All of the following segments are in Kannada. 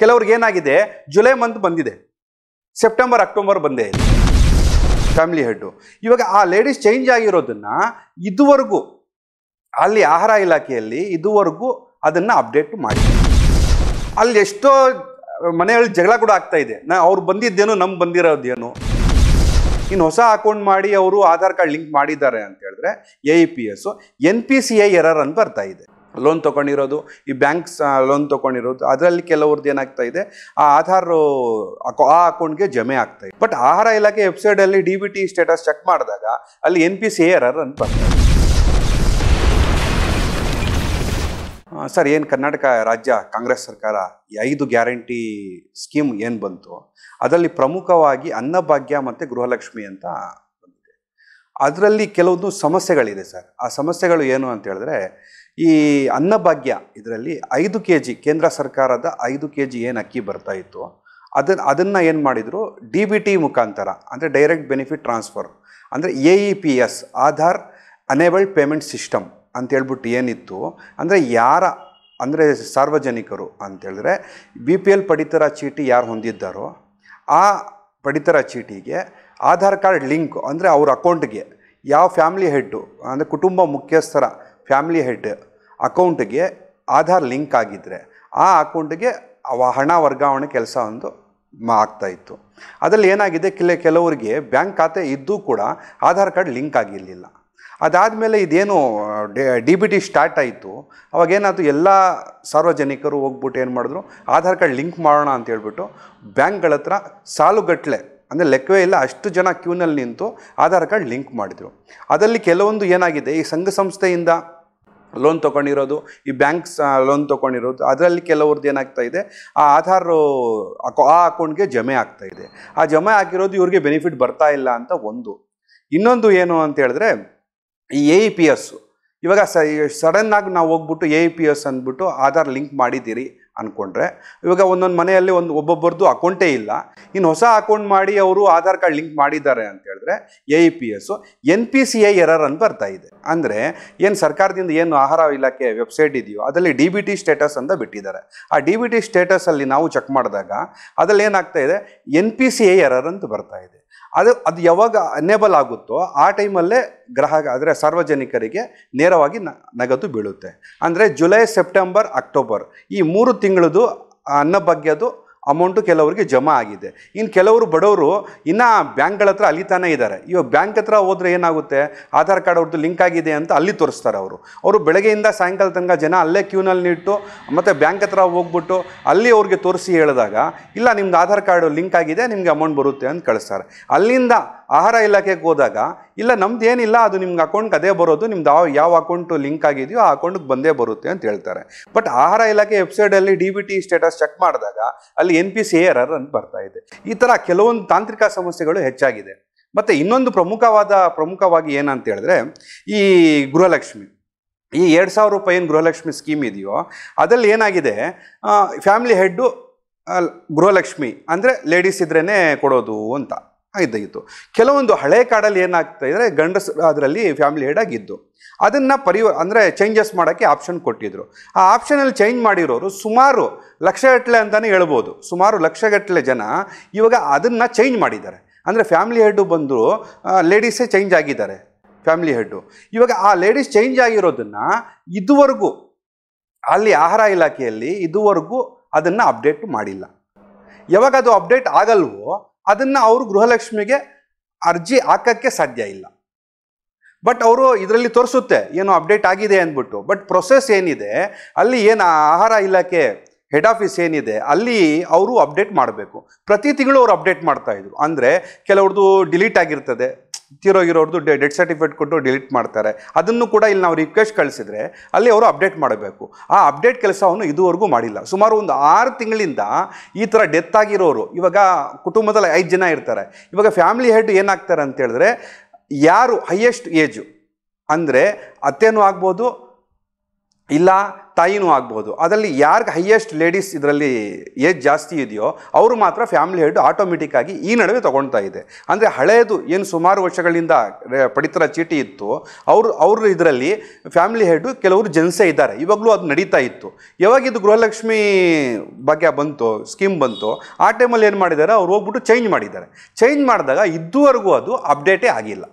ಕೆಲವ್ರಿಗೆ ಏನಾಗಿದೆ ಜುಲೈ ಮಂತ್ ಬಂದಿದೆ ಸೆಪ್ಟೆಂಬರ್ ಅಕ್ಟೋಬರ್ ಬಂದೇ ಇದೆ ಫ್ಯಾಮಿಲಿ ಹೆಡ್ಡು ಇವಾಗ ಆ ಲೇಡೀಸ್ ಚೇಂಜ್ ಆಗಿರೋದನ್ನು ಇದುವರೆಗೂ ಅಲ್ಲಿ ಆಹಾರ ಇಲಾಖೆಯಲ್ಲಿ ಇದುವರೆಗೂ ಅದನ್ನು ಅಪ್ಡೇಟ್ ಮಾಡಿ ಅಲ್ಲಿ ಎಷ್ಟೋ ಮನೆಯಲ್ಲಿ ಜಗಳ ಕೂಡ ಆಗ್ತಾ ಇದೆ ನಾ ಅವ್ರು ಬಂದಿದ್ದೇನು ನಮ್ಗೆ ಬಂದಿರೋದೇನು ಇನ್ನು ಹೊಸ ಅಕೌಂಟ್ ಮಾಡಿ ಅವರು ಆಧಾರ್ ಕಾರ್ಡ್ ಲಿಂಕ್ ಮಾಡಿದ್ದಾರೆ ಅಂತ ಹೇಳಿದ್ರೆ A I P S N P C I error ಅಂತ ಬರ್ತಾ ಇದೆ ಲೋನ್ ತೊಗೊಂಡಿರೋದು ಈ ಬ್ಯಾಂಕ್ಸ್ ಲೋನ್ ತೊಗೊಂಡಿರೋದು ಅದರಲ್ಲಿ ಕೆಲವ್ರದ್ದು ಏನಾಗ್ತಾ ಇದೆ ಆ ಆಧಾರ್ ಆ ಅಕೌಂಟ್ಗೆ ಜಮೆ ಆಗ್ತಾ ಇದೆ ಬಟ್ ಆಹಾರ ಇಲಾಖೆ ವೆಬ್ಸೈಟಲ್ಲಿ D B T status check ಮಾಡಿದಾಗ ಅಲ್ಲಿ N P C A R ಅಂತ ಸರ್ ಏನು ಕರ್ನಾಟಕ ರಾಜ್ಯ ಕಾಂಗ್ರೆಸ್ ಸರ್ಕಾರ ಐದು ಗ್ಯಾರಂಟಿ ಸ್ಕೀಮ್ ಏನು ಬಂತು ಅದರಲ್ಲಿ ಪ್ರಮುಖವಾಗಿ ಅನ್ನಭಾಗ್ಯ ಮತ್ತು ಗೃಹಲಕ್ಷ್ಮಿ ಅಂತ ಬಂದಿದೆ ಅದರಲ್ಲಿ ಕೆಲವೊಂದು ಸಮಸ್ಯೆಗಳಿದೆ ಸರ್ ಆ ಸಮಸ್ಯೆಗಳು ಏನು ಅಂತ ಹೇಳಿದ್ರೆ ಈ ಅನ್ನಭಾಗ್ಯ ಇದರಲ್ಲಿ ಐದು ಕೆ ಜಿ ಕೇಂದ್ರ ಸರ್ಕಾರದ ಐದು ಕೆ ಜಿ ಏನು ಅಕ್ಕಿ ಬರ್ತಾ ಇತ್ತು ಅದನ್ನು ಅದನ್ನು ಏನು ಮಾಡಿದರು ಡಿ ಬಿ ಟಿ ಮುಖಾಂತರ ಅಂದರೆ ಡೈರೆಕ್ಟ್ ಬೆನಿಫಿಟ್ ಟ್ರಾನ್ಸ್ಫರ್ ಅಂದರೆ A E P S Aadhaar enabled payment system ಅಂತೇಳ್ಬಿಟ್ಟು ಏನಿತ್ತು ಅಂದರೆ ಯಾರ ಅಂದರೆ ಸಾರ್ವಜನಿಕರು ಅಂತೇಳಿದ್ರೆ ಬಿ ಪಿ ಎಲ್ ಪಡಿತರ ಚೀಟಿ ಯಾರು ಹೊಂದಿದ್ದಾರೋ ಆ ಪಡಿತರ ಚೀಟಿಗೆ ಆಧಾರ್ ಕಾರ್ಡ್ ಲಿಂಕ್ ಅಂದರೆ ಅವ್ರ ಅಕೌಂಟ್ಗೆ ಯಾವ ಫ್ಯಾಮಿಲಿ ಹೆಡ್ಡು ಅಂದರೆ ಕುಟುಂಬ ಮುಖ್ಯಸ್ಥರ ಫ್ಯಾಮಿಲಿ ಹೆಡ್ ಅಕೌಂಟ್ಗೆ ಆಧಾರ್ ಲಿಂಕ್ ಆಗಿದ್ದರೆ ಆ ಅಕೌಂಟಿಗೆ ಹಣ ವರ್ಗಾವಣೆ ಕೆಲಸ ಒಂದು ಆಗ್ತಾ ಇತ್ತು ಅದರಲ್ಲಿ ಏನಾಗಿದೆ ಕೆಲ ಕೆಲವರಿಗೆ ಬ್ಯಾಂಕ್ ಖಾತೆ ಇದ್ದೂ ಕೂಡ ಆಧಾರ್ ಕಾರ್ಡ್ ಲಿಂಕ್ ಆಗಿರಲಿಲ್ಲ ಅದಾದಮೇಲೆ ಇದೇನು ಡಿ ಬಿ ಟಿ ಸ್ಟಾರ್ಟ್ ಆಯಿತು ಅವಾಗೇನಾಯಿತು ಎಲ್ಲ ಸಾರ್ವಜನಿಕರು ಹೋಗ್ಬಿಟ್ಟು ಏನು ಮಾಡಿದ್ರು ಆಧಾರ್ ಕಾರ್ಡ್ ಲಿಂಕ್ ಮಾಡೋಣ ಅಂತ ಹೇಳ್ಬಿಟ್ಟು ಬ್ಯಾಂಕ್ಗಳ ಹತ್ರ ಸಾಲುಗಟ್ಟಲೆ ಅಂದರೆ ಲೆಕ್ಕವೇ ಇಲ್ಲ ಅಷ್ಟು ಜನ ಕ್ಯೂನಲ್ಲಿ ನಿಂತು ಆಧಾರ್ ಕಾರ್ಡ್ ಲಿಂಕ್ ಮಾಡಿದರು ಅದರಲ್ಲಿ ಕೆಲವೊಂದು ಏನಾಗಿದೆ ಈ ಸಂಘ ಸಂಸ್ಥೆಯಿಂದ ಲೋನ್ ತೊಗೊಂಡಿರೋದು ಈ ಬ್ಯಾಂಕ್ಸ್ ಲೋನ್ ತೊಗೊಂಡಿರೋದು ಅದರಲ್ಲಿ ಕೆಲವ್ರದ್ದು ಏನಾಗ್ತಾ ಇದೆ ಆ ಆಧಾರ್ ಆ ಅಕೌಂಟ್ಗೆ ಜಮೆ ಆಗ್ತಾ ಇದೆ ಆ ಜಮೆ ಹಾಕಿರೋದು ಇವ್ರಿಗೆ ಬೆನಿಫಿಟ್ ಬರ್ತಾ ಇಲ್ಲ ಅಂತ ಒಂದು ಇನ್ನೊಂದು ಏನು ಅಂತ ಹೇಳಿದ್ರೆ ಈ ಎ ಇ ಪಿ ಎಸ್ಸು ಇವಾಗ ಸಡನ್ನಾಗಿ ನಾವು ಹೋಗ್ಬಿಟ್ಟು ಎ ಇ ಪಿ ಎಸ್ ಅಂದ್ಬಿಟ್ಟು ಆಧಾರ್ ಲಿಂಕ್ ಮಾಡಿದ್ದೀರಿ ಅಂದ್ಕೊಂಡ್ರೆ ಇವಾಗ ಒಂದೊಂದು ಮನೆಯಲ್ಲಿ ಒಂದು ಒಬ್ಬೊಬ್ಬರದ್ದು ಅಕೌಂಟೇ ಇಲ್ಲ ಇನ್ನು ಹೊಸ ಅಕೌಂಟ್ ಮಾಡಿ ಅವರು ಆಧಾರ್ ಕಾರ್ಡ್ ಲಿಂಕ್ ಮಾಡಿದ್ದಾರೆ ಅಂತ ಹೇಳಿದ್ರೆ A E P S N P C I error ಅಂತ ಬರ್ತಾ ಇದೆ ಅಂದರೆ ಏನು ಸರ್ಕಾರದಿಂದ ಏನು ಆಹಾರ ಇಲಾಖೆ ವೆಬ್ಸೈಟ್ ಇದೆಯೋ ಅದರಲ್ಲಿ ಡಿ ಬಿ ಟಿ ಸ್ಟೇಟಸ್ ಅಂತ ಬಿಟ್ಟಿದ್ದಾರೆ ಆ ಡಿ ಬಿ ಟಿ ಸ್ಟೇಟಸಲ್ಲಿ ನಾವು ಚೆಕ್ ಮಾಡಿದಾಗ ಅದರಲ್ಲಿ ಏನಾಗ್ತಾ ಇದೆ N P C I error ಅಂತ ಬರ್ತಾ ಇದೆ ಅದು ಅದು ಯಾವಾಗ ಅನೇಬಲ್ ಆಗುತ್ತೋ ಆ ಟೈಮಲ್ಲೇ ಗ್ರಾಹಕ ಅಂದರೆ ಸಾರ್ವಜನಿಕರಿಗೆ ನೇರವಾಗಿ ನಗದು ಬೀಳುತ್ತೆ ಅಂದರೆ ಜುಲೈ ಸೆಪ್ಟೆಂಬರ್ ಅಕ್ಟೋಬರ್ ಈ ಮೂರು ತಿಂಗಳದು ಅನ್ನ ಬಗ್ಗೆದು ಅಮೌಂಟು ಕೆಲವರಿಗೆ ಜಮಾ ಆಗಿದೆ ಇನ್ನು ಕೆಲವರು ಬಡವರು ಇನ್ನು ಬ್ಯಾಂಕ್ಗಳ ಹತ್ರ ತಾನೇ ಇದ್ದಾರೆ ಇವಾಗ ಬ್ಯಾಂಕ್ ಹತ್ರ ಹೋದರೆ ಏನಾಗುತ್ತೆ ಆಧಾರ್ ಕಾರ್ಡ್ ಅವ್ರದ್ದು ಲಿಂಕ್ ಆಗಿದೆ ಅಂತ ಅಲ್ಲಿ ತೋರಿಸ್ತಾರೆ ಅವರು ಅವರು ಬೆಳಗ್ಗೆಯಿಂದ ಸಾಯಂಕಾಲ ತನಕ ಜನ ಅಲ್ಲೇ ಕ್ಯೂನಲ್ಲಿ ಇಟ್ಟು ಮತ್ತು ಬ್ಯಾಂಕ್ ಹತ್ರ ಹೋಗ್ಬಿಟ್ಟು ಅಲ್ಲಿ ಅವ್ರಿಗೆ ತೋರಿಸಿ ಹೇಳಿದಾಗ ಇಲ್ಲ ನಿಮ್ದು ಆಧಾರ್ ಕಾರ್ಡು ಲಿಂಕ್ ಆಗಿದೆ ನಿಮಗೆ ಅಮೌಂಟ್ ಬರುತ್ತೆ ಅಂತ ಕಳಿಸ್ತಾರೆ ಅಲ್ಲಿಂದ ಆಹಾರ ಇಲಾಖೆಗೆ ಹೋದಾಗ ಇಲ್ಲ ನಮ್ದು ಏನಿಲ್ಲ ಅದು ನಿಮ್ಗೆ ಅಕೌಂಟ್ಗೆ ಅದೇ ಬರೋದು ನಿಮ್ದು ಯಾವ ಯಾವ ಅಕೌಂಟು ಲಿಂಕ್ ಆಗಿದೆಯೋ ಆ ಅಕೌಂಟ್ಗೆ ಬಂದೇ ಬರುತ್ತೆ ಅಂತ ಹೇಳ್ತಾರೆ ಬಟ್ ಆಹಾರ ಇಲಾಖೆ ವೆಬ್ಸೈಟಲ್ಲಿ D B T status check ಮಾಡಿದಾಗ ಅಲ್ಲಿ ಎನ್ ಪಿ ಸಿ ಎರ್ ಅಂತ ಬರ್ತಾ ಇದೆ ಈ ಥರ ಕೆಲವೊಂದು ತಾಂತ್ರಿಕ ಸಮಸ್ಯೆಗಳು ಹೆಚ್ಚಾಗಿದೆ ಮತ್ತು ಇನ್ನೊಂದು ಪ್ರಮುಖವಾದ ಪ್ರಮುಖವಾಗಿ ಏನಂತ ಹೇಳಿದ್ರೆ ಈ ಗೃಹಲಕ್ಷ್ಮಿ ಈ ಎರಡು ಸಾವಿರ ರೂಪಾಯಿ ಏನು ಗೃಹಲಕ್ಷ್ಮಿ ಸ್ಕೀಮ್ ಇದೆಯೋ ಅದರಲ್ಲಿ ಏನಾಗಿದೆ ಫ್ಯಾಮಿಲಿ ಹೆಡ್ಡು ಗೃಹಲಕ್ಷ್ಮಿ ಅಂದರೆ ಲೇಡೀಸ್ ಇದ್ರೇ ಕೊಡೋದು ಅಂತ ಇದ್ದಾಗಿತ್ತು ಕೆಲವೊಂದು ಹಳೆ ಕಾಡಲ್ಲಿ ಏನಾಗ್ತಾ ಇದ್ರೆ ಅದರಲ್ಲಿ ಫ್ಯಾಮಿಲಿ ಹೆಡ್ ಆಗಿದ್ದು ಅದನ್ನು ಪರಿವ ಅಂದರೆ ಚೇಂಜಸ್ ಮಾಡೋಕ್ಕೆ ಆಪ್ಷನ್ ಕೊಟ್ಟಿದ್ದರು ಆ ಆಪ್ಷನಲ್ಲಿ ಚೇಂಜ್ ಮಾಡಿರೋರು ಸುಮಾರು ಲಕ್ಷಗಟ್ಟಲೆ ಅಂತಲೇ ಹೇಳ್ಬೋದು ಸುಮಾರು ಲಕ್ಷಗಟ್ಟಲೆ ಜನ ಇವಾಗ ಅದನ್ನು ಚೇಂಜ್ ಮಾಡಿದ್ದಾರೆ ಅಂದರೆ ಫ್ಯಾಮಿಲಿ ಹೆಡ್ಡು ಬಂದ್ರು ಲೇಡೀಸೇ ಚೇಂಜ್ ಆಗಿದ್ದಾರೆ ಫ್ಯಾಮಿಲಿ ಹೆಡ್ಡು ಇವಾಗ ಆ ಲೇಡೀಸ್ ಚೇಂಜ್ ಆಗಿರೋದನ್ನು ಇದುವರೆಗೂ ಅಲ್ಲಿ ಆಹಾರ ಇಲಾಖೆಯಲ್ಲಿ ಇದುವರೆಗೂ ಅದನ್ನು ಅಪ್ಡೇಟ್ ಮಾಡಿಲ್ಲ ಯಾವಾಗ ಅದು ಅಪ್ಡೇಟ್ ಆಗಲ್ವೋ ಅದನ್ನು ಅವರು ಗೃಹಲಕ್ಷ್ಮಿಗೆ ಅರ್ಜಿ ಹಾಕೋಕ್ಕೆ ಸಾಧ್ಯ ಇಲ್ಲ ಬಟ್ ಅವರು ಇದರಲ್ಲಿ ತೋರಿಸುತ್ತೆ ಏನೋ ಅಪ್ಡೇಟ್ ಆಗಿದೆ ಅಂದ್ಬಿಟ್ಟು ಬಟ್ ಪ್ರೊಸೆಸ್ ಏನಿದೆ ಅಲ್ಲಿ ಏನು ಆಹಾರ ಇಲಾಖೆ ಹೆಡ್ ಆಫೀಸ್ ಏನಿದೆ ಅಲ್ಲಿ ಅವರು ಅಪ್ಡೇಟ್ ಮಾಡಬೇಕು ಪ್ರತಿ ತಿಂಗಳು ಅವರು ಅಪ್ಡೇಟ್ ಮಾಡ್ತಾ ಅಂದರೆ ಕೆಲವ್ರದ್ದು ಡಿಲೀಟ್ ಆಗಿರ್ತದೆ ತೀರೋಗಿರೋರ್ದು ಡೆ ಡೆಡ್ ಸರ್ಟಿಫಿಕೇಟ್ ಕೊಟ್ಟು ಡಿಲೀಟ್ ಮಾಡ್ತಾರೆ ಅದನ್ನು ಕೂಡ ಇಲ್ಲಿ ನಾವು ರಿಕ್ವೆಸ್ಟ್ ಕಳಿಸಿದರೆ ಅಲ್ಲಿ ಅವರು ಅಪ್ಡೇಟ್ ಮಾಡಬೇಕು ಆ ಅಪ್ಡೇಟ್ ಕೆಲಸವನ್ನು ಇದುವರೆಗೂ ಮಾಡಿಲ್ಲ ಸುಮಾರು ಒಂದು ಆರು ತಿಂಗಳಿಂದ ಈ ಥರ ಡೆತ್ ಆಗಿರೋರು ಇವಾಗ ಕುಟುಂಬದಲ್ಲಿ ಐದು ಜನ ಇರ್ತಾರೆ ಇವಾಗ ಫ್ಯಾಮಿಲಿ ಹೆಡ್ ಏನಾಗ್ತಾರೆ ಅಂತೇಳಿದ್ರೆ ಯಾರು ಹೈಯೆಸ್ಟ್ ಏಜು ಅಂದರೆ ಅತ್ತೇನೂ ಆಗ್ಬೋದು ಇಲ್ಲ ತಾಯಿನೂ ಆಗ್ಬೋದು ಅದರಲ್ಲಿ ಯಾರಿಗೆ ಹೈಯೆಸ್ಟ್ ಲೇಡೀಸ್ ಇದರಲ್ಲಿ ಏಜ್ ಜಾಸ್ತಿ ಇದೆಯೋ ಅವರು ಮಾತ್ರ ಫ್ಯಾಮಿಲಿ ಹೆಡ್ ಆಟೋಮೆಟಿಕ್ಕಾಗಿ ಈ ನಡುವೆ ತೊಗೊಳ್ತಾ ಇದೆ ಅಂದರೆ ಹಳೆಯದು ಏನು ಸುಮಾರು ವರ್ಷಗಳಿಂದ ಪಡಿತರ ಚೀಟಿ ಇತ್ತು ಅವರು ಅವರು ಇದರಲ್ಲಿ ಫ್ಯಾಮಿಲಿ ಹೆಡ್ಡು ಕೆಲವರು ಜನಸೇ ಇದ್ದಾರೆ ಇವಾಗಲೂ ಅದು ನಡೀತಾ ಇತ್ತು ಯಾವಾಗ ಇದು ಗೃಹಲಕ್ಷ್ಮಿ ಭಾಗ್ಯ ಬಂತು ಸ್ಕೀಮ್ ಬಂತು ಆ ಟೈಮಲ್ಲಿ ಏನು ಮಾಡಿದ್ದಾರೆ ಅವ್ರು ಹೋಗ್ಬಿಟ್ಟು ಚೇಂಜ್ ಮಾಡಿದ್ದಾರೆ ಚೇಂಜ್ ಮಾಡಿದಾಗ ಇದುವರೆಗೂ ಅದು ಅಪ್ಡೇಟೇ ಆಗಿಲ್ಲ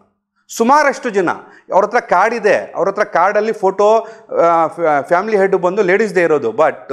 ಸುಮಾರಷ್ಟು ಜನ ಅವ್ರ ಹತ್ರ ಕಾರ್ಡ್ ಇದೆ ಅವ್ರ ಹತ್ರ ಕಾರ್ಡಲ್ಲಿ ಫೋಟೋ ಫ್ಯಾಮಿಲಿ ಹೆಡ್ ಬಂದು ಲೇಡೀಸ್ದೇ ಇರೋದು ಬಟ್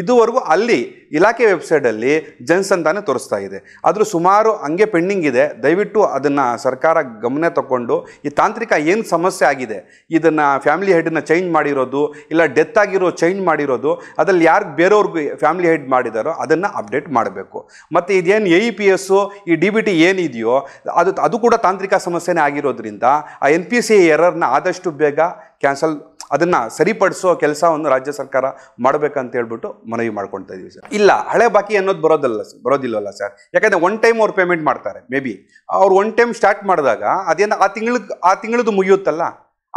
ಇದುವರೆಗೂ ಅಲ್ಲಿ ಇಲಾಖೆ ವೆಬ್ಸೈಟಲ್ಲಿ ಜೆಂಟ್ಸ್ ಅಂತಾನೆ ತೋರಿಸ್ತಾ ಇದೆ ಆದರೂ ಸುಮಾರು ಹಂಗೆ ಪೆಂಡಿಂಗ್ ಇದೆ ದಯವಿಟ್ಟು ಅದನ್ನು ಸರ್ಕಾರ ಗಮನ ತಗೊಂಡು ಈ ತಾಂತ್ರಿಕ ಏನು ಸಮಸ್ಯೆ ಆಗಿದೆ ಇದನ್ನು ಫ್ಯಾಮಿಲಿ ಹೆಡ್ನ ಚೇಂಜ್ ಮಾಡಿರೋದು ಇಲ್ಲ ಡೆತ್ ಆಗಿರೋ ಚೇಂಜ್ ಮಾಡಿರೋದು ಅದರಲ್ಲಿ ಯಾರು ಬೇರೆಯವ್ರಿಗೆ ಫ್ಯಾಮಿಲಿ ಹೆಡ್ ಮಾಡಿದಾರೋ ಅದನ್ನು ಅಪ್ಡೇಟ್ ಮಾಡಬೇಕು ಮತ್ತು ಇದೇನು A E e P S ಈ ಡಿ ಬಿ ಟಿ ಏನಿದೆಯೋ ಅದು ಅದು ಕೂಡ ತಾಂತ್ರಿಕ ಸಮಸ್ಯೆನೇ ಆಗಿರೋದ್ರಿಂದ ಆ ಎನ್ ಪಿ ಸಿ ಎರರ್ನ ಆದಷ್ಟು ಬೇಗ ಕ್ಯಾನ್ಸಲ್ ಅದನ್ನು ಸರಿಪಡಿಸೋ ಕೆಲಸವನ್ನು ರಾಜ್ಯ ಸರ್ಕಾರ ಮಾಡಬೇಕಂತ ಹೇಳ್ಬಿಟ್ಟು ಮನವಿ ಮಾಡ್ಕೊಳ್ತಾ ಇದ್ದೀವಿ ಸರ್ ಇಲ್ಲ ಹಳೆ ಬಾಕಿ ಅನ್ನೋದು ಬರೋದಲ್ಲ ಬರೋದಿಲ್ಲವಲ್ಲ ಸರ್ ಯಾಕಂದರೆ ಒನ್ ಟೈಮ್ ಅವ್ರು ಪೇಮೆಂಟ್ ಮಾಡ್ತಾರೆ ಮೇ ಬಿ ಅವ್ರು ಒನ್ ಟೈಮ್ ಸ್ಟಾರ್ಟ್ ಮಾಡಿದಾಗ ಅದೇನು ಆ ತಿಂಗಳು ಆ ತಿಂಗಳದ್ದು ಮುಗಿಯುತ್ತಲ್ಲ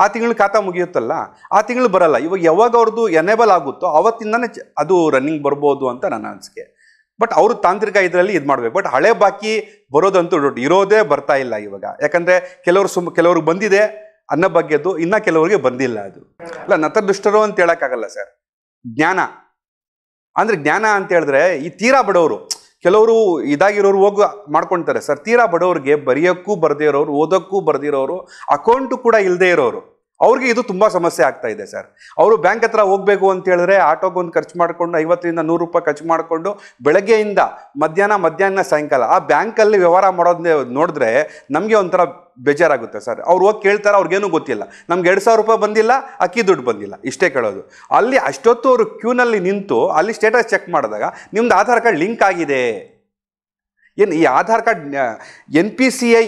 ಆ ತಿಂಗಳು ಖಾತಾ ಮುಗಿಯುತ್ತಲ್ಲ ಆ ತಿಂಗಳು ಬರಲ್ಲ ಇವಾಗ ಯಾವಾಗ ಅವ್ರದ್ದು ಎನೇಬಲ್ ಆಗುತ್ತೋ ಅವತ್ತಿಂದನೇ ಅದು ರನ್ನಿಂಗ್ ಬರ್ಬೋದು ಅಂತ ನನ್ನ ಅನಿಸಿಕೆ ಬಟ್ ಅವರು ತಾಂತ್ರಿಕ ಇದರಲ್ಲಿ ಇದು ಮಾಡಬೇಕು ಬಟ್ ಹಳೆ ಬಾಕಿ ಬರೋದಂತೂ ದೊಡ್ಡ ಇರೋದೇ ಬರ್ತಾ ಇಲ್ಲ ಇವಾಗ ಯಾಕಂದರೆ ಕೆಲವರು ಸುಮ್ ಕೆಲವ್ರಿಗೆ ಬಂದಿದೆ ಅನ್ನೋ ಬಗ್ಗೆದ್ದು ಇನ್ನೂ ಕೆಲವರಿಗೆ ಬಂದಿಲ್ಲ ಅದು ಅಲ್ಲ ನತದೃಷ್ಟರು ಅಂತ ಹೇಳೋಕ್ಕಾಗಲ್ಲ ಸರ್ ಜ್ಞಾನ ಅಂದರೆ ಜ್ಞಾನ ಅಂತ ಹೇಳಿದ್ರೆ ಈ ತೀರಾ ಬಡವರು ಕೆಲವರು ಇದಾಗಿರೋರು ಹೋಗಿ ಮಾಡ್ಕೊಳ್ತಾರೆ ಸರ್ ತೀರಾ ಬಡವ್ರಿಗೆ ಬರೆಯೋಕ್ಕೂ ಬರದೇ ಇರೋರು ಓದೋಕ್ಕೂ ಬರೆದಿರೋರು ಅಕೌಂಟು ಕೂಡ ಇಲ್ಲದೇ ಇರೋರು ಅವ್ರಿಗೆ ಇದು ತುಂಬ ಸಮಸ್ಯೆ ಆಗ್ತಾ ಇದೆ ಸರ್ ಅವರು ಬ್ಯಾಂಕ್ ಹತ್ರ ಹೋಗಬೇಕು ಅಂತ ಹೇಳಿದ್ರೆ ಆಟೋಗೊಂದು ಖರ್ಚು ಮಾಡಿಕೊಂಡು ಐವತ್ತರಿಂದ ನೂರು ರೂಪಾಯಿ ಖರ್ಚು ಮಾಡಿಕೊಂಡು ಬೆಳಗ್ಗೆಯಿಂದ ಮಧ್ಯಾಹ್ನ ಮಧ್ಯಾಹ್ನ ಸಾಯಂಕಾಲ ಆ ಬ್ಯಾಂಕಲ್ಲಿ ವ್ಯವಹಾರ ಮಾಡೋದನ್ನೇ ನೋಡಿದ್ರೆ ನಮಗೆ ಒಂಥರ ಬೇಜಾರಾಗುತ್ತೆ ಸರ್ ಅವ್ರು ಹೋಗಿ ಕೇಳ್ತಾರೆ ಅವ್ರಿಗೇನೂ ಗೊತ್ತಿಲ್ಲ ನಮ್ಗೆ ಎರಡು ಸಾವಿರ ರೂಪಾಯಿ ಬಂದಿಲ್ಲ ಅಕ್ಕಿ ದುಡ್ಡು ಬಂದಿಲ್ಲ ಇಷ್ಟೇ ಕೇಳೋದು ಅಲ್ಲಿ ಅಷ್ಟೊತ್ತು ಅವರು ಕ್ಯೂನಲ್ಲಿ ನಿಂತು ಅಲ್ಲಿ ಸ್ಟೇಟಸ್ ಚೆಕ್ ಮಾಡಿದಾಗ ನಿಮ್ದು ಆಧಾರ್ ಕಾರ್ಡ್ ಲಿಂಕ್ ಆಗಿದೆ ಏನು ಈ Aadhaar card N P C I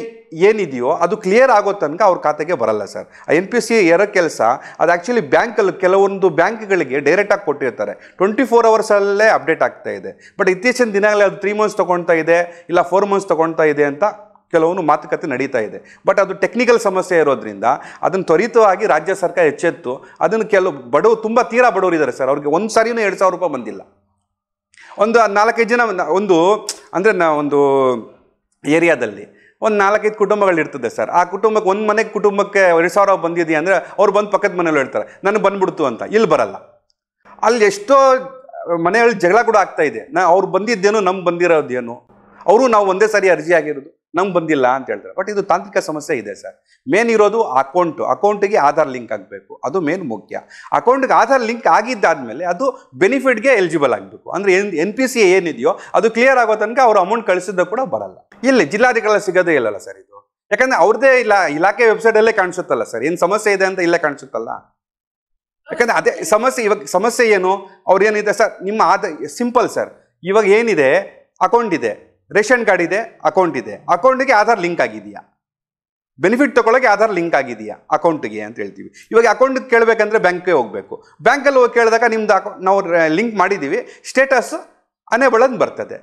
ಏನಿದೆಯೋ ಅದು ಕ್ಲಿಯರ್ ಆಗೋ ತನಕ ಅವ್ರ ಖಾತೆಗೆ ಬರಲ್ಲ ಸರ್ ಆ ಎನ್ ಪಿ ಸಿ ಇರೋ ಕೆಲಸ ಅದು ಆ್ಯಕ್ಚುಲಿ ಬ್ಯಾಂಕಲ್ಲಿ ಕೆಲವೊಂದು ಬ್ಯಾಂಕ್ಗಳಿಗೆ ಡೈರೆಕ್ಟಾಗಿ ಕೊಟ್ಟಿರ್ತಾರೆ ಟ್ವೆಂಟಿ ಫೋರ್ ಅವರ್ಸಲ್ಲೇ ಅಪ್ಡೇಟ್ ಆಗ್ತಾ ಇದೆ ಬಟ್ ಇತ್ತೀಚಿನ ದಿನಗಳಲ್ಲಿ ಅದು ತ್ರೀ ಮಂತ್ಸ್ ತೊಗೊಳ್ತಾ ಇದೆ ಇಲ್ಲ ಫೋರ್ ಮಂತ್ಸ್ ತೊಗೊಳ್ತಾ ಇದೆ ಅಂತ ಕೆಲವೊಂದು ಮಾತುಕತೆ ನಡೀತಾ ಇದೆ ಬಟ್ ಅದು ಟೆಕ್ನಿಕಲ್ ಸಮಸ್ಯೆ ಇರೋದ್ರಿಂದ ಅದನ್ನು ತ್ವರಿತವಾಗಿ ರಾಜ್ಯ ಸರ್ಕಾರ ಎಚ್ಚೆತ್ತು ಅದನ್ನು ಕೆಲವು ಬಡವರು ತುಂಬ ತೀರಾ ಬಡವರಿದ್ದಾರೆ ಸರ್ ಅವ್ರಿಗೆ ಒಂದು ಸಾರಿನೂ ಎರಡು ಸಾವಿರ ರೂಪಾಯಿ ಬಂದಿಲ್ಲ ಒಂದು ನಾಲ್ಕೈದು ಜನ ಒಂದು ಅಂದರೆ ನಾ ಒಂದು ಏರಿಯಾದಲ್ಲಿ ಒಂದು ನಾಲ್ಕೈದು ಕುಟುಂಬಗಳಿರ್ತದೆ ಸರ್ ಆ ಕುಟುಂಬಕ್ಕೆ ಒಂದು ಮನೆಗೆ ಕುಟುಂಬಕ್ಕೆ ಎರಡು ಸಾವಿರ ಬಂದಿದೆಯಾ ಅಂದರೆ ಅವ್ರು ಬಂದು ಪಕ್ಕದ ಮನೇಲಿ ಹೇಳ್ತಾರೆ ನನಗೆ ಬಂದ್ಬಿಡ್ತು ಅಂತ ಇಲ್ಲಿ ಬರಲ್ಲ ಅಲ್ಲಿ ಎಷ್ಟೋ ಮನೆಯಲ್ಲಿ ಜಗಳ ಕೂಡ ಆಗ್ತಾ ಇದೆ ನಾ ಅವ್ರು ಬಂದಿದ್ದೇನು ನಮ್ಗೆ ಬಂದಿರೋದೇನು ಅವರು ನಾವು ಒಂದೇ ಸಾರಿ ಅರ್ಜಿ ಆಗಿರೋದು ನಮ್ಗೆ ಬಂದಿಲ್ಲ ಅಂತ ಹೇಳ್ತಾರೆ ಬಟ್ ಇದು ತಾಂತ್ರಿಕ ಸಮಸ್ಯೆ ಇದೆ ಸರ್ ಮೇನ್ ಇರೋದು ಅಕೌಂಟು ಅಕೌಂಟಿಗೆ ಆಧಾರ್ ಲಿಂಕ್ ಆಗಬೇಕು ಅದು ಮೇನ್ ಮುಖ್ಯ ಅಕೌಂಟ್ಗೆ ಆಧಾರ್ ಲಿಂಕ್ ಆಗಿದ್ದಾದ್ಮೇಲೆ ಅದು ಬೆನಿಫಿಟ್ಗೆ ಎಲಿಜಿಬಲ್ ಆಗಬೇಕು ಅಂದರೆ ಎನ್ ಎನ್ ಪಿ ಸಿ ಏನಿದೆಯೋ ಅದು ಕ್ಲಿಯರ್ ಆಗೋ ತನಕ ಅವರು ಅಮೌಂಟ್ ಕಳಿಸಿದ್ದು ಕೂಡ ಬರಲ್ಲ ಇಲ್ಲಿ ಜಿಲ್ಲಾಧಿಕಾರಿ ಸಿಗೋದೇ ಇಲ್ಲಲ್ಲ ಸರ್ ಇದು ಯಾಕಂದರೆ ಅವ್ರದೇ ಇಲ್ಲ ಇಲಾಖೆ ವೆಬ್ಸೈಟಲ್ಲೇ ಕಾಣಿಸುತ್ತಲ್ಲ ಸರ್ ಏನು ಸಮಸ್ಯೆ ಇದೆ ಅಂತ ಇಲ್ಲೇ ಕಾಣಿಸುತ್ತಲ್ಲ ಯಾಕಂದರೆ ಅದೇ ಸಮಸ್ಯೆ ಇವಾಗ ಸಮಸ್ಯೆ ಏನು ಅವ್ರು ಏನಿದೆ ಸರ್ ನಿಮ್ಮ ಆದ ಸಿಂಪಲ್ ಸರ್ ಇವಾಗ ಏನಿದೆ ಅಕೌಂಟ್ ಇದೆ ರೇಷನ್ ಕಾರ್ಡ್ ಇದೆ ಅಕೌಂಟ್ ಇದೆ ಅಕೌಂಟಿಗೆ ಆಧಾರ್ ಲಿಂಕ್ ಆಗಿದೆಯಾ ಬೆನಿಫಿಟ್ ತೊಗೊಳಕ್ಕೆ ಆಧಾರ್ ಲಿಂಕ್ ಆಗಿದೆಯಾ ಅಕೌಂಟ್ಗೆ ಅಂತ ಹೇಳ್ತೀವಿ ಇವಾಗ ಅಕೌಂಟ್ ಕೇಳಬೇಕಂದ್ರೆ ಬ್ಯಾಂಕ್ಗೆ ಹೋಗಬೇಕು ಬ್ಯಾಂಕಲ್ಲಿ ಹೋಗಿ ಕೇಳಿದಾಗ ನಿಮ್ದು ಅಕೌಂಟ್ ನಾವು ಲಿಂಕ್ ಮಾಡಿದ್ದೀವಿ ಸ್ಟೇಟಸ್ ಅನೇಬಳನ್ ಬರ್ತದೆ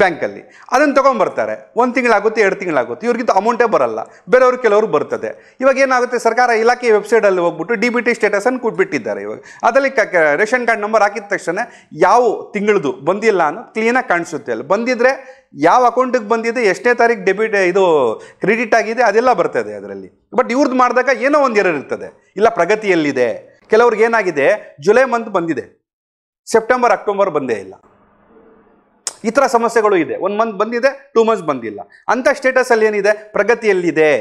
ಬ್ಯಾಂಕಲ್ಲಿ ಅದನ್ನು ತೊಗೊಂಬರ್ತಾರೆ ಒಂದು ತಿಂಗಳಾಗುತ್ತೆ ಎರಡು ತಿಂಗಳಾಗುತ್ತೆ ಇವ್ರಿಗಿಂತ ಅಮೌಂಟೇ ಬರಲ್ಲ ಬೇರೆಯವ್ರು ಕೆಲವರು ಬರ್ತದೆ ಇವಾಗ ಏನಾಗುತ್ತೆ ಸರ್ಕಾರ ಇಲಾಖೆ ವೆಬ್ಸೈಟಲ್ಲಿ ಹೋಗ್ಬಿಟ್ಟು ಡಿ ಬಿ ಟಿ ಸ್ಟೇಟಸನ್ನು ಕೊಟ್ಬಿಟ್ಟಿದ್ದಾರೆ ಇವಾಗ ಅದರಲ್ಲಿ ರೇಷನ್ ಕಾರ್ಡ್ ನಂಬರ್ ಹಾಕಿದ ತಕ್ಷಣ ಯಾವ ತಿಂಗಳದು ಬಂದಿಲ್ಲ ಅನ್ನೋದು ಕ್ಲೀನಾಗಿ ಕಾಣಿಸುತ್ತೆ ಅಲ್ಲಿ ಬಂದಿದ್ದರೆ ಯಾವ ಅಕೌಂಟಿಗೆ ಬಂದಿದೆ ಎಷ್ಟನೇ ತಾರೀಕು ಡೆಬಿಟ್ ಇದು ಕ್ರೆಡಿಟ್ ಆಗಿದೆ ಅದೆಲ್ಲ ಬರ್ತದೆ ಅದರಲ್ಲಿ ಬಟ್ ಇವ್ರದ್ದು ಮಾಡಿದಾಗ ಏನೋ ಒಂದು ಎರರ್ ಇರ್ತದೆ ಇಲ್ಲ ಪ್ರಗತಿಯಲ್ಲಿದೆ ಕೆಲವ್ರಿಗೆ ಏನಾಗಿದೆ ಜುಲೈ ಮಂತ್ ಬಂದಿದೆ ಸೆಪ್ಟೆಂಬರ್ ಅಕ್ಟೋಬರ್ ಬಂದೇ ಇಲ್ಲ ಈ ಥರ ಸಮಸ್ಯೆಗಳು ಇದೆ ಒನ್ ಮಂತ್ ಬಂದಿದೆ ಟೂ ಮಂತ್ಸ್ ಬಂದಿಲ್ಲ ಅಂಥ ಸ್ಟೇಟಸಲ್ಲಿ ಏನಿದೆ ಪ್ರಗತಿಯಲ್ಲಿದೆ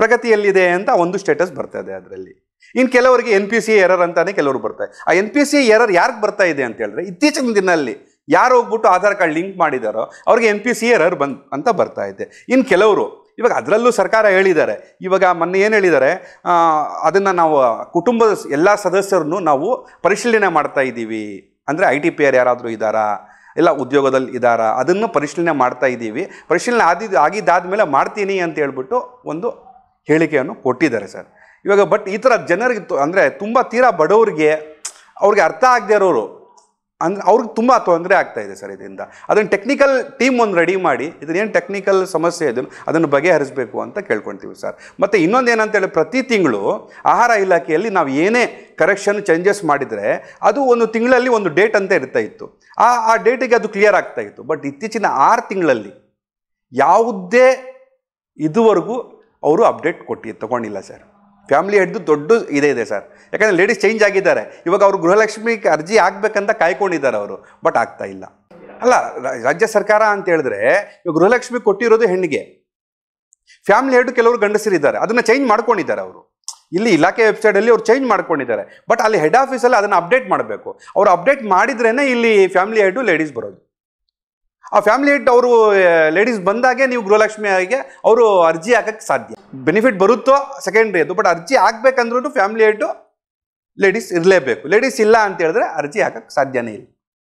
ಪ್ರಗತಿಯಲ್ಲಿದೆ ಅಂತ ಒಂದು ಸ್ಟೇಟಸ್ ಇದೆ ಅದರಲ್ಲಿ ಇನ್ನು ಕೆಲವರಿಗೆ ಎನ್ ಪಿ ಸಿ ಎರರ್ ಅಂತಲೇ ಕೆಲವರು ಬರ್ತಾರೆ ಆ ಎನ್ ಪಿ ಸಿ ಎರರ್ ಯಾರಿಗೆ ಬರ್ತಾ ಇದೆ ಅಂತ ಹೇಳಿದ್ರೆ ಇತ್ತೀಚಿನ ದಿನದಲ್ಲಿ ಯಾರು ಹೋಗ್ಬಿಟ್ಟು ಆಧಾರ್ ಕಾರ್ಡ್ ಲಿಂಕ್ ಮಾಡಿದಾರೋ ಅವ್ರಿಗೆ ಎನ್ ಪಿ ಸಿ ಎರರ್ ಬಂದ್ ಅಂತ ಬರ್ತಾ ಇದೆ ಇನ್ನು ಕೆಲವರು ಇವಾಗ ಅದರಲ್ಲೂ ಸರ್ಕಾರ ಹೇಳಿದ್ದಾರೆ ಇವಾಗ ಮೊನ್ನೆ ಏನು ಹೇಳಿದ್ದಾರೆ ಅದನ್ನು ನಾವು ಕುಟುಂಬದ ಎಲ್ಲ ಸದಸ್ಯರನ್ನು ನಾವು ಪರಿಶೀಲನೆ ಮಾಡ್ತಾ ಇದ್ದೀವಿ ಅಂದರೆ ಐ ಟಿ ಪಿ ಆರ್ ಯಾರಾದರೂ ಇದ್ದಾರಾ ಇಲ್ಲ ಉದ್ಯೋಗದಲ್ಲಿ ಇದ್ದಾರಾ ಅದನ್ನು ಪರಿಶೀಲನೆ ಮಾಡ್ತಾ ಇದ್ದೀವಿ ಪರಿಶೀಲನೆ ಆದಿದ್ದು ಆಗಿದ್ದಾದ ಮೇಲೆ ಮಾಡ್ತೀನಿ ಅಂತ ಹೇಳ್ಬಿಟ್ಟು ಒಂದು ಹೇಳಿಕೆಯನ್ನು ಕೊಟ್ಟಿದ್ದಾರೆ ಸರ್ ಇವಾಗ ಬಟ್ ಈ ಥರ ಜನರಿಗೆ ಅಂದರೆ ತುಂಬ ತೀರಾ ಬಡವರಿಗೆ ಅವ್ರಿಗೆ ಅರ್ಥ ಆಗದೇ ಇರೋರು ಅಂದ್ರೆ ಅವ್ರಿಗೆ ತುಂಬ ತೊಂದರೆ ಆಗ್ತಾ ಇದೆ ಸರ್ ಇದರಿಂದ ಅದನ್ನು ಟೆಕ್ನಿಕಲ್ ಟೀಮ್ ಒಂದು ರೆಡಿ ಮಾಡಿ ಇದನ್ನೇನು ಟೆಕ್ನಿಕಲ್ ಸಮಸ್ಯೆ ಇದನ್ನು ಅದನ್ನು ಬಗೆಹರಿಸಬೇಕು ಅಂತ ಕೇಳ್ಕೊಳ್ತೀವಿ ಸರ್ ಮತ್ತು ಇನ್ನೊಂದು ಏನಂತೇಳಿ ಪ್ರತಿ ತಿಂಗಳು ಆಹಾರ ಇಲಾಖೆಯಲ್ಲಿ ನಾವು ಏನೇ ಕರೆಕ್ಷನ್ ಚೇಂಜಸ್ ಮಾಡಿದರೆ ಅದು ಒಂದು ತಿಂಗಳಲ್ಲಿ ಒಂದು ಡೇಟ್ ಅಂತ ಇರ್ತಾ ಇತ್ತು ಆ ಆ ಡೇಟಿಗೆ ಅದು ಕ್ಲಿಯರ್ ಆಗ್ತಾ ಇತ್ತು ಬಟ್ ಇತ್ತೀಚಿನ ಆರು ತಿಂಗಳಲ್ಲಿ ಯಾವುದೇ ಇದುವರೆಗೂ ಅವರು ಅಪ್ಡೇಟ್ ಕೊಟ್ಟಿ ತಗೊಂಡಿಲ್ಲ ಸರ್ ಫ್ಯಾಮಿಲಿ ಹೆಡ್ದು ದೊಡ್ಡ ಇದೇ ಇದೆ ಸರ್ ಯಾಕಂದರೆ ಲೇಡೀಸ್ ಚೇಂಜ್ ಆಗಿದ್ದಾರೆ ಇವಾಗ ಅವರು ಗೃಹಲಕ್ಷ್ಮಿಗೆ ಅರ್ಜಿ ಆಗಬೇಕಂತ ಕಾಯ್ಕೊಂಡಿದ್ದಾರೆ ಅವರು ಬಟ್ ಆಗ್ತಾ ಇಲ್ಲ ಅಲ್ಲ ರಾಜ್ಯ ಸರ್ಕಾರ ಅಂತ ಹೇಳಿದ್ರೆ ಇವಾಗ ಗೃಹಲಕ್ಷ್ಮಿ ಕೊಟ್ಟಿರೋದು ಹೆಣ್ಣಿಗೆ ಫ್ಯಾಮಿಲಿ ಹೆಡ್ ಕೆಲವರು ಗಂಡಸರಿದ್ದಾರೆ ಅದನ್ನು ಚೇಂಜ್ ಮಾಡ್ಕೊಂಡಿದ್ದಾರೆ ಅವರು ಇಲ್ಲಿ ಇಲಾಖೆ ವೆಬ್ಸೈಟಲ್ಲಿ ಅವ್ರು ಚೇಂಜ್ ಮಾಡ್ಕೊಂಡಿದ್ದಾರೆ ಬಟ್ ಅಲ್ಲಿ ಹೆಡ್ ಆಫೀಸಲ್ಲಿ ಅದನ್ನು ಅಪ್ಡೇಟ್ ಮಾಡಬೇಕು ಅವ್ರು ಅಪ್ಡೇಟ್ ಮಾಡಿದ್ರೇ ಇಲ್ಲಿ ಫ್ಯಾಮಿಲಿ ಹೆಡ್ ಲೇಡೀಸ್ ಬರೋದು ಆ ಫ್ಯಾಮಿಲಿ ಹೆಡ್ ಅವರು ಲೇಡೀಸ್ ಬಂದಾಗೆ ನೀವು ಆಗಿ ಅವರು ಅರ್ಜಿ ಹಾಕಕ್ಕೆ ಸಾಧ್ಯ ಬೆನಿಫಿಟ್ ಬರುತ್ತೋ ಸೆಕೆಂಡ್ರಿ ಅದು ಬಟ್ ಅರ್ಜಿ ಹಾಕ್ಬೇಕಂದ್ರೂ ಫ್ಯಾಮಿಲಿ ಹೆಡ್ಡು ಲೇಡೀಸ್ ಇರಲೇಬೇಕು ಲೇಡೀಸ್ ಇಲ್ಲ ಅಂತ ಹೇಳಿದ್ರೆ ಅರ್ಜಿ ಹಾಕಕ್ಕೆ ಸಾಧ್ಯನೇ ಇಲ್ಲ